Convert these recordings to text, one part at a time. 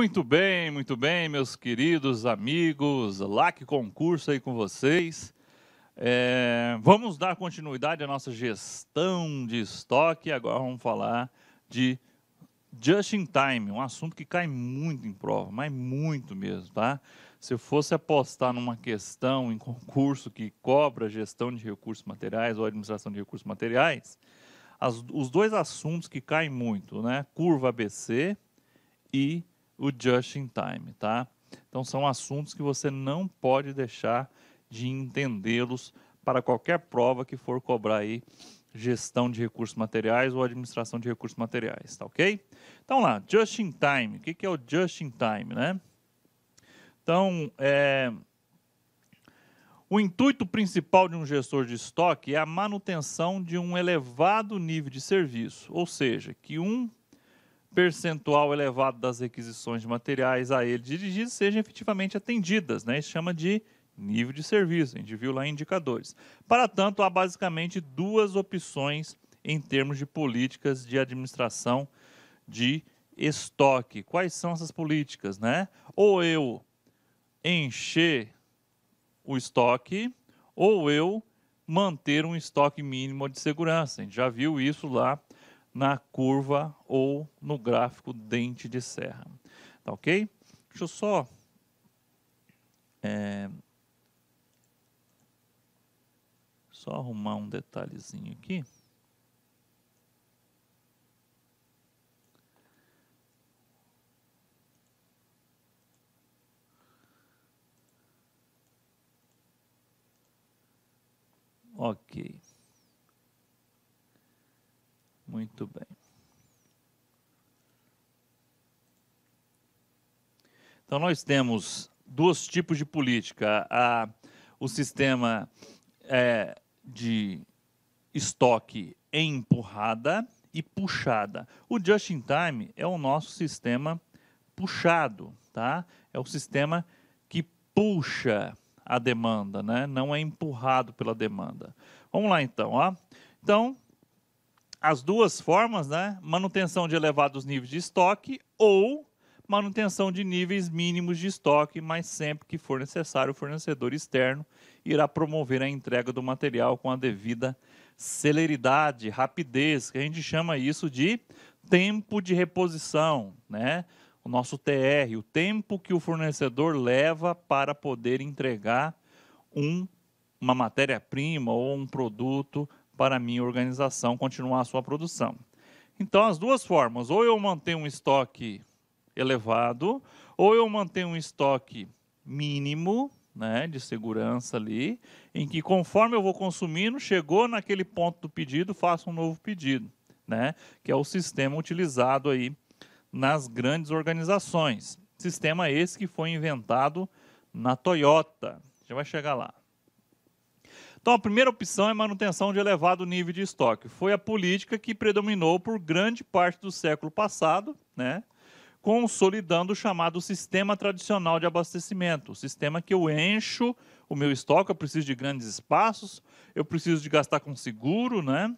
Muito bem, muito bem, meus queridos amigos, lá que concurso aí com vocês. É, vamos dar continuidade à nossa gestão de estoque. Agora vamos falar de just in time, um assunto que cai muito em prova, mas muito mesmo, tá? Se eu fosse apostar numa questão em concurso que cobra gestão de recursos materiais ou administração de recursos materiais, as, os dois assuntos que caem muito, né? Curva ABC e o just in time, tá? Então são assuntos que você não pode deixar de entendê-los para qualquer prova que for cobrar aí gestão de recursos materiais ou administração de recursos materiais, tá ok? Então lá, just in time. O que é o just in time, né? Então, é... o intuito principal de um gestor de estoque é a manutenção de um elevado nível de serviço, ou seja, que um percentual elevado das requisições de materiais a ele dirigidos sejam efetivamente atendidas. Né? Isso chama de nível de serviço, a gente viu lá em indicadores. Para tanto, há basicamente duas opções em termos de políticas de administração de estoque. Quais são essas políticas, né? Ou eu encher o estoque, ou eu manter um estoque mínimo de segurança. A gente já viu isso lá na curva ou no gráfico dente de serra. Tá ok? Deixa eu só. É, só arrumar um detalhezinho aqui. Ok. Muito bem. Então, nós temos dois tipos de política: a, o sistema é, de estoque empurrada e puxada. O just in time é o nosso sistema puxado, tá? É o sistema que puxa a demanda, né? Não é empurrado pela demanda. Vamos lá então, ó. Então, as duas formas, né? Manutenção de elevados níveis de estoque ou manutenção de níveis mínimos de estoque, mas sempre que for necessário, o fornecedor externo irá promover a entrega do material com a devida celeridade, rapidez, que a gente chama isso de tempo de reposição, né? O nosso TR, o tempo que o fornecedor leva para poder entregar um, uma matéria-prima ou um produto para minha organização continuar a sua produção. Então, as duas formas, ou eu mantenho um estoque elevado, ou eu mantenho um estoque mínimo, né, de segurança ali, em que conforme eu vou consumindo, chegou naquele ponto do pedido, faço um novo pedido, né, que é o sistema utilizado aí nas grandes organizações. Sistema esse que foi inventado na Toyota. Já vai chegar lá. Então, a primeira opção é manutenção de elevado nível de estoque. Foi a política que predominou por grande parte do século passado, né? consolidando o chamado sistema tradicional de abastecimento, o sistema que eu encho o meu estoque, eu preciso de grandes espaços, eu preciso de gastar com seguro, né?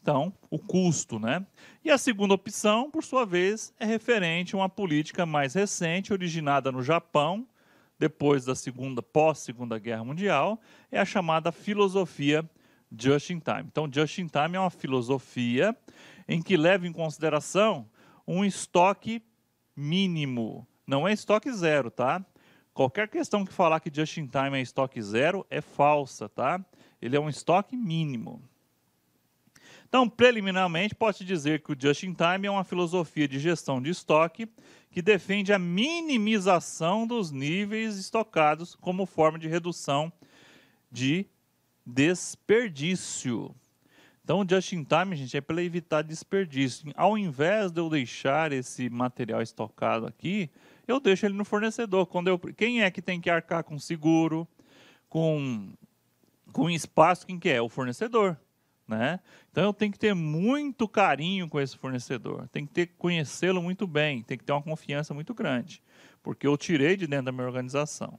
Então, o custo, né? E a segunda opção, por sua vez, é referente a uma política mais recente, originada no Japão, depois da segunda pós-segunda guerra mundial é a chamada filosofia just in time. Então, just in time é uma filosofia em que leva em consideração um estoque mínimo, não é estoque zero, tá? Qualquer questão que falar que just in time é estoque zero é falsa, tá? Ele é um estoque mínimo. Então, preliminarmente, posso dizer que o Just in Time é uma filosofia de gestão de estoque que defende a minimização dos níveis estocados como forma de redução de desperdício. Então, o just in time, gente, é para evitar desperdício. Ao invés de eu deixar esse material estocado aqui, eu deixo ele no fornecedor. Quando eu, quem é que tem que arcar com seguro, com com espaço? Quem que é? O fornecedor. Né? Então eu tenho que ter muito carinho com esse fornecedor, tem que ter conhecê-lo muito bem, tem que ter uma confiança muito grande, porque eu tirei de dentro da minha organização.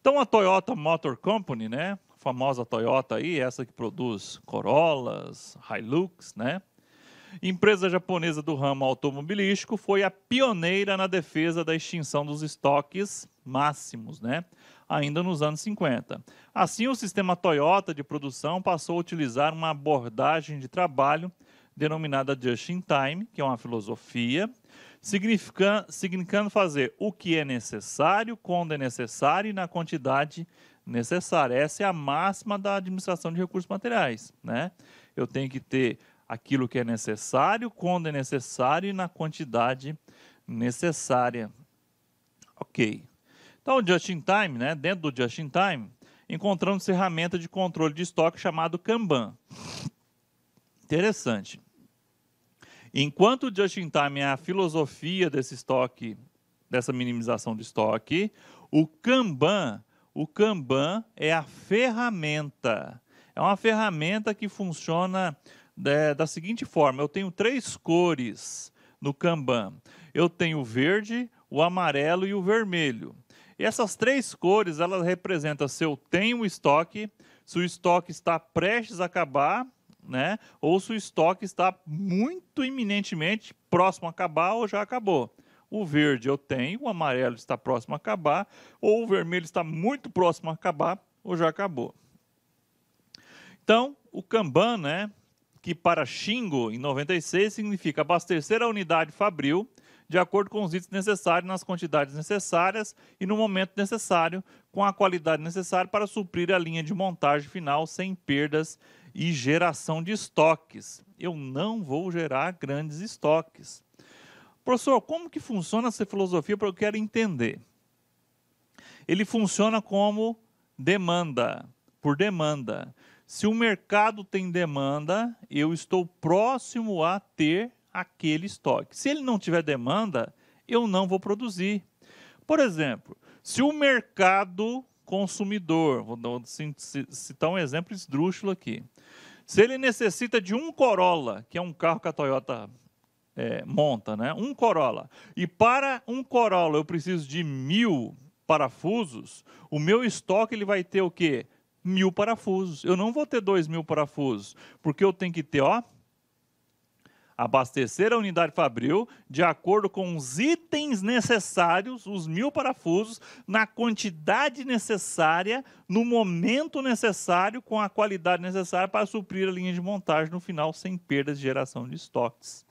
Então a Toyota Motor Company, né, a famosa Toyota aí, essa que produz Corollas, Hilux, né? Empresa japonesa do ramo automobilístico foi a pioneira na defesa da extinção dos estoques máximos, né? ainda nos anos 50. Assim, o sistema Toyota de produção passou a utilizar uma abordagem de trabalho denominada just-in-time, que é uma filosofia, significando, significando fazer o que é necessário, quando é necessário e na quantidade necessária. Essa é a máxima da administração de recursos materiais. Né? Eu tenho que ter aquilo que é necessário, quando é necessário e na quantidade necessária. Ok. Então, just-in-time, né? dentro do just-in-time, encontramos ferramenta de controle de estoque chamado Kanban. Interessante. Enquanto o just-in-time é a filosofia desse estoque, dessa minimização de estoque, o Kanban, o Kanban é a ferramenta. É uma ferramenta que funciona da, né, da seguinte forma: eu tenho três cores no Kanban. Eu tenho o verde, o amarelo e o vermelho. E essas três cores, elas representam se eu tenho um estoque, se o estoque está prestes a acabar, né? Ou se o estoque está muito iminentemente próximo a acabar ou já acabou. O verde eu tenho, o amarelo está próximo a acabar, ou o vermelho está muito próximo a acabar ou já acabou. Então, o Kanban, né, que para Xingo, em 96, significa abastecer a unidade fabril de acordo com os itens necessários, nas quantidades necessárias e no momento necessário, com a qualidade necessária para suprir a linha de montagem final sem perdas e geração de estoques. Eu não vou gerar grandes estoques. Professor, como que funciona essa filosofia para eu quero entender? Ele funciona como demanda, por demanda. Se o mercado tem demanda, eu estou próximo a ter aquele estoque. Se ele não tiver demanda, eu não vou produzir. Por exemplo, se o mercado consumidor, vou citar um exemplo esdrúxulo aqui, se ele necessita de um Corolla, que é um carro que a Toyota é, monta, né? um Corolla, e para um Corolla eu preciso de mil parafusos, o meu estoque ele vai ter o quê? Mil parafusos. Eu não vou ter dois mil parafusos, porque eu tenho que ter ó, abastecer a unidade Fabril de acordo com os itens necessários, os mil parafusos, na quantidade necessária, no momento necessário, com a qualidade necessária para suprir a linha de montagem no final, sem perdas de geração de estoques.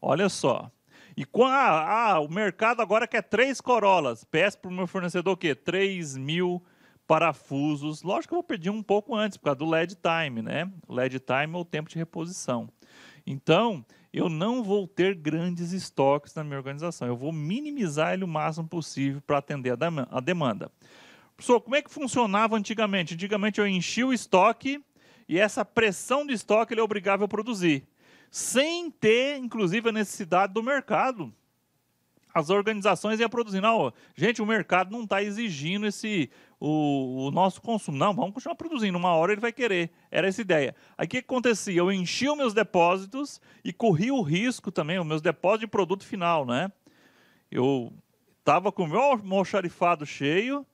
Olha só. E com a, ah, ah, o mercado agora quer três Corolas. Peço para o meu fornecedor o quê? 3 mil parafusos. Lógico que eu vou pedir um pouco antes, por causa do lead time, né? lead time é o tempo de reposição. Então, eu não vou ter grandes estoques na minha organização. Eu vou minimizar ele o máximo possível para atender a, demanda. Professor, como é que funcionava antigamente? Antigamente eu enchia o estoque e essa pressão de estoque ele é obrigável a produzir, sem ter, inclusive, a necessidade do mercado as organizações iam produzindo, não, gente, o mercado não está exigindo esse o, o, nosso consumo. Não, vamos continuar produzindo, uma hora ele vai querer. Era essa ideia. Aí o que acontecia? Eu enchia os meus depósitos e corria o risco também, os meus depósitos de produto final, né? Eu estava com o meu almoxarifado cheio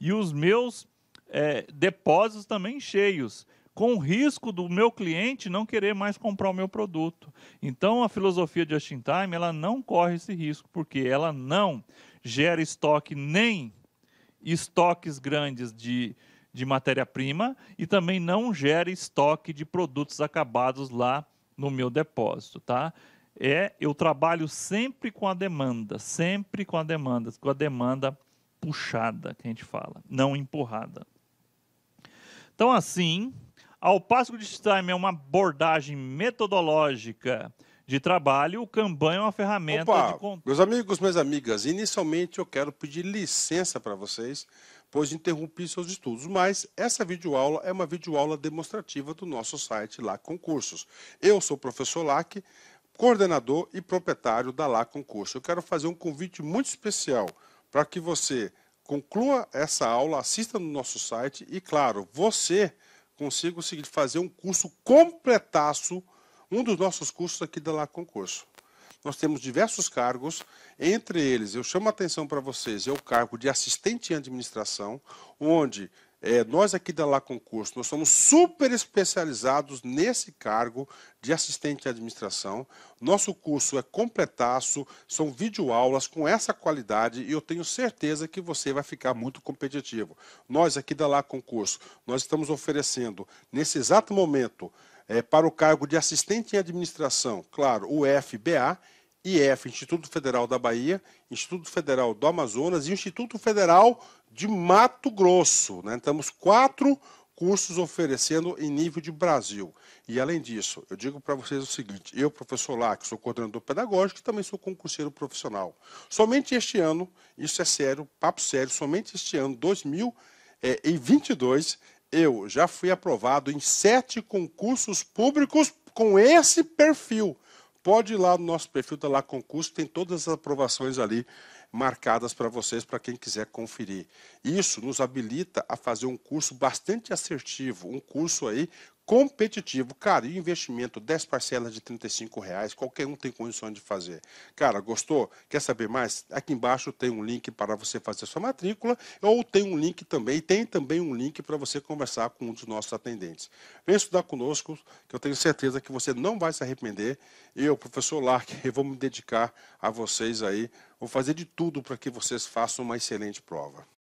e os meus é, depósitos também cheios com o risco do meu cliente não querer mais comprar o meu produto. Então, a filosofia de Just in Time, ela não corre esse risco, porque ela não gera estoque nem estoques grandes de, de matéria-prima e também não gera estoque de produtos acabados lá no meu depósito, tá? É, eu trabalho sempre com a demanda, sempre com a demanda, com a demanda puxada, que a gente fala, não empurrada. Então, assim, ao passo que o Time é uma abordagem metodológica de trabalho, o Kanban é uma ferramenta Opa, de controle. Meus amigos, minhas amigas, inicialmente eu quero pedir licença para vocês, pois interrompi seus estudos, mas essa videoaula é uma videoaula demonstrativa do nosso site Lá Concursos. Eu sou o professor Lac, coordenador e proprietário da Lá Concursos. Eu quero fazer um convite muito especial para que você conclua essa aula, assista no nosso site e, claro, você consigo fazer um curso completaço, um dos nossos cursos aqui da lá Concurso. Nós temos diversos cargos, entre eles, eu chamo a atenção para vocês, é o cargo de assistente em administração, onde é, nós aqui da Lá Concurso, nós somos super especializados nesse cargo de assistente de administração. Nosso curso é completaço, são videoaulas com essa qualidade e eu tenho certeza que você vai ficar muito competitivo. Nós aqui da Lá Concurso, nós estamos oferecendo, nesse exato momento, é, para o cargo de assistente em administração, claro, o FBA IF, Instituto Federal da Bahia, Instituto Federal do Amazonas e Instituto Federal de Mato Grosso. Né? Temos quatro cursos oferecendo em nível de Brasil. E além disso, eu digo para vocês o seguinte: eu, professor lá, que sou coordenador pedagógico e também sou concurseiro profissional. Somente este ano, isso é sério, papo sério, somente este ano, 2022, eh, eu já fui aprovado em sete concursos públicos com esse perfil. Pode ir lá no nosso perfil, da tá lá concurso, tem todas as aprovações ali marcadas para vocês, para quem quiser conferir. Isso nos habilita a fazer um curso bastante assertivo, um curso aí competitivo. Cara, e o investimento, 10 parcelas de 35 reais, qualquer um tem condições de fazer. Cara, gostou? Quer saber mais? Aqui embaixo tem um link para você fazer sua matrícula, ou tem um link também, tem também um link para você conversar com um dos nossos atendentes. Vem estudar conosco, que eu tenho certeza que você não vai se arrepender. Eu, professor Lark, eu vou me dedicar a vocês aí, vou fazer de tudo para que vocês façam uma excelente prova.